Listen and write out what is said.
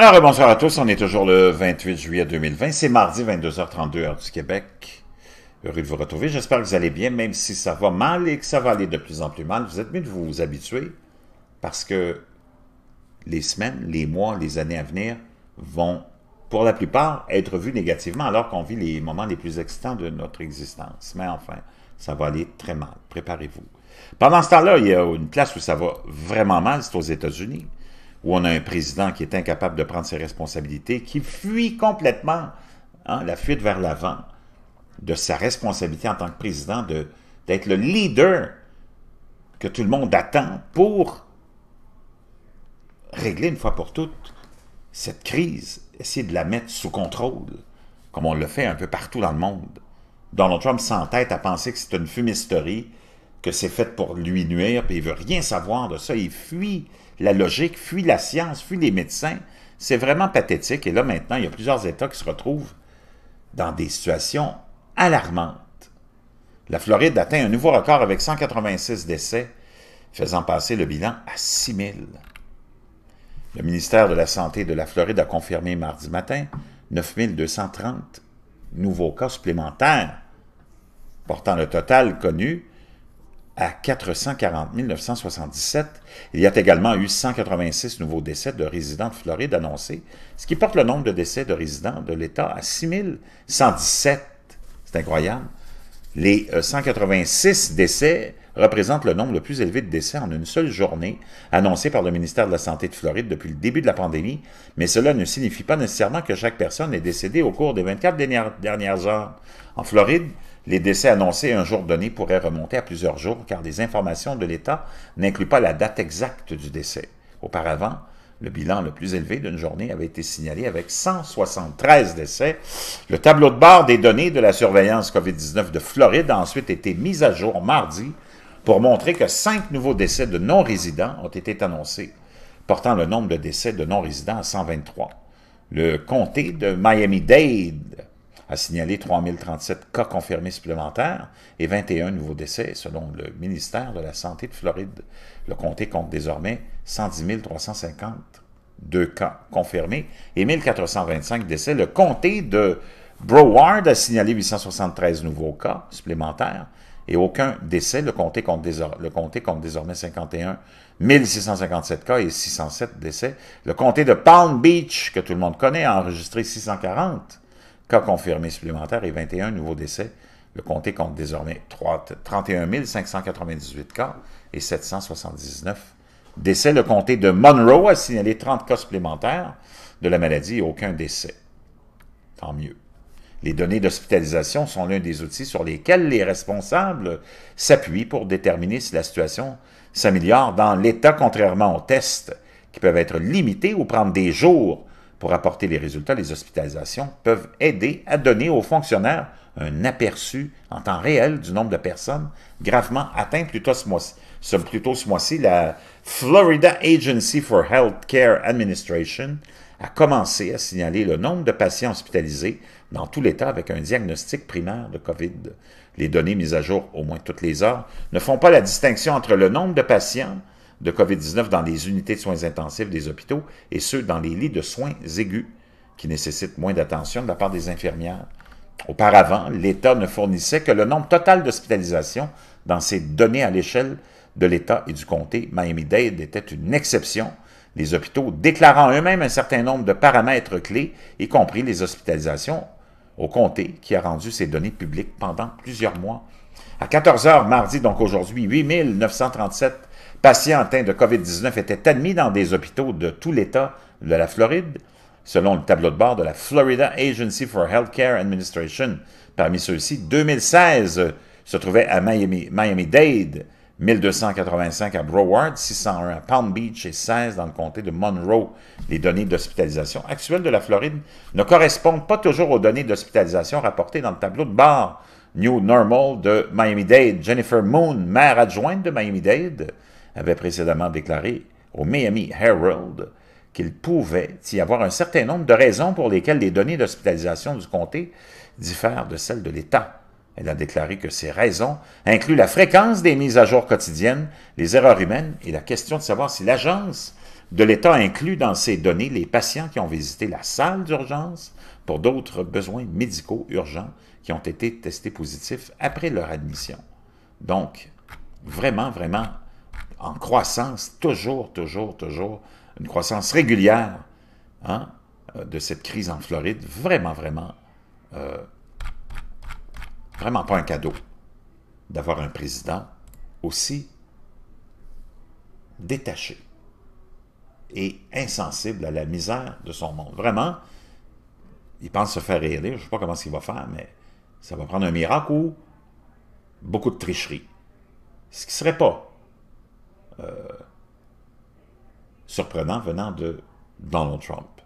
Alors, bonsoir à tous. On est toujours le 28 juillet 2020. C'est mardi, 22h32, heure du Québec. Heureux de vous retrouver. J'espère que vous allez bien, même si ça va mal et que ça va aller de plus en plus mal. Vous êtes mieux de vous habituer parce que les semaines, les mois, les années à venir vont, pour la plupart, être vues négativement alors qu'on vit les moments les plus excitants de notre existence. Mais enfin, ça va aller très mal. Préparez-vous. Pendant ce temps-là, il y a une place où ça va vraiment mal, c'est aux États-Unis où on a un président qui est incapable de prendre ses responsabilités, qui fuit complètement hein, la fuite vers l'avant de sa responsabilité en tant que président d'être le leader que tout le monde attend pour régler une fois pour toutes cette crise, essayer de la mettre sous contrôle, comme on le fait un peu partout dans le monde. Donald Trump s'entête à penser que c'est une fumisterie, que c'est fait pour lui nuire, puis il veut rien savoir de ça, il fuit la logique, fuit la science, fuit les médecins. C'est vraiment pathétique. Et là, maintenant, il y a plusieurs États qui se retrouvent dans des situations alarmantes. La Floride atteint un nouveau record avec 186 décès, faisant passer le bilan à 6 000. Le ministère de la Santé de la Floride a confirmé mardi matin 9 230 nouveaux cas supplémentaires, portant le total connu à 440 977. Il y a également eu 186 nouveaux décès de résidents de Floride annoncés, ce qui porte le nombre de décès de résidents de l'État à 6117. C'est incroyable. Les 186 euh, décès représentent le nombre le plus élevé de décès en une seule journée annoncé par le ministère de la Santé de Floride depuis le début de la pandémie, mais cela ne signifie pas nécessairement que chaque personne est décédée au cours des 24 dernières, dernières heures. En Floride, les décès annoncés un jour donné pourraient remonter à plusieurs jours car les informations de l'État n'incluent pas la date exacte du décès. Auparavant, le bilan le plus élevé d'une journée avait été signalé avec 173 décès. Le tableau de bord des données de la surveillance COVID-19 de Floride a ensuite été mis à jour mardi pour montrer que cinq nouveaux décès de non-résidents ont été annoncés, portant le nombre de décès de non-résidents à 123. Le comté de Miami-Dade a signalé 3037 cas confirmés supplémentaires et 21 nouveaux décès, selon le ministère de la Santé de Floride. Le comté compte désormais 110 352 cas confirmés et 1425 décès. Le comté de Broward a signalé 873 nouveaux cas supplémentaires et aucun décès. Le comté compte, le comté compte désormais 51 1657 cas et 607 décès. Le comté de Palm Beach, que tout le monde connaît, a enregistré 640 Cas confirmés supplémentaires et 21 nouveaux décès. Le comté compte désormais 31 598 cas et 779 décès. Le comté de Monroe a signalé 30 cas supplémentaires de la maladie et aucun décès. Tant mieux. Les données d'hospitalisation sont l'un des outils sur lesquels les responsables s'appuient pour déterminer si la situation s'améliore dans l'État, contrairement aux tests qui peuvent être limités ou prendre des jours pour apporter les résultats, les hospitalisations peuvent aider à donner aux fonctionnaires un aperçu en temps réel du nombre de personnes gravement atteintes Plutôt ce mois-ci. ce mois-ci, la Florida Agency for Health Care Administration a commencé à signaler le nombre de patients hospitalisés dans tout l'État avec un diagnostic primaire de COVID. Les données mises à jour au moins toutes les heures ne font pas la distinction entre le nombre de patients de COVID-19 dans les unités de soins intensifs des hôpitaux et ceux dans les lits de soins aigus qui nécessitent moins d'attention de la part des infirmières. Auparavant, l'État ne fournissait que le nombre total d'hospitalisations dans ses données à l'échelle de l'État et du comté. Miami-Dade était une exception, les hôpitaux déclarant eux-mêmes un certain nombre de paramètres clés, y compris les hospitalisations au comté, qui a rendu ces données publiques pendant plusieurs mois. À 14 h mardi, donc aujourd'hui, 8 937 patients atteints de COVID-19 étaient admis dans des hôpitaux de tout l'État de la Floride, selon le tableau de bord de la Florida Agency for Healthcare Administration. Parmi ceux-ci, 2016 se trouvait à Miami-Dade, 1285 à Broward, 601 à Palm Beach et 16 dans le comté de Monroe. Les données d'hospitalisation actuelles de la Floride ne correspondent pas toujours aux données d'hospitalisation rapportées dans le tableau de bord New Normal de Miami-Dade. Jennifer Moon, maire adjointe de Miami-Dade, avait précédemment déclaré au Miami Herald qu'il pouvait y avoir un certain nombre de raisons pour lesquelles les données d'hospitalisation du comté diffèrent de celles de l'État. Elle a déclaré que ces raisons incluent la fréquence des mises à jour quotidiennes, les erreurs humaines et la question de savoir si l'agence de l'État inclut dans ces données les patients qui ont visité la salle d'urgence pour d'autres besoins médicaux urgents qui ont été testés positifs après leur admission. Donc, vraiment, vraiment en croissance, toujours, toujours, toujours, une croissance régulière hein, euh, de cette crise en Floride. Vraiment, vraiment, euh, vraiment pas un cadeau d'avoir un président aussi détaché et insensible à la misère de son monde. Vraiment, il pense se faire élire. Je ne sais pas comment qu'il va faire, mais ça va prendre un miracle ou beaucoup de tricherie. Ce qui ne serait pas euh, surprenant venant de Donald Trump.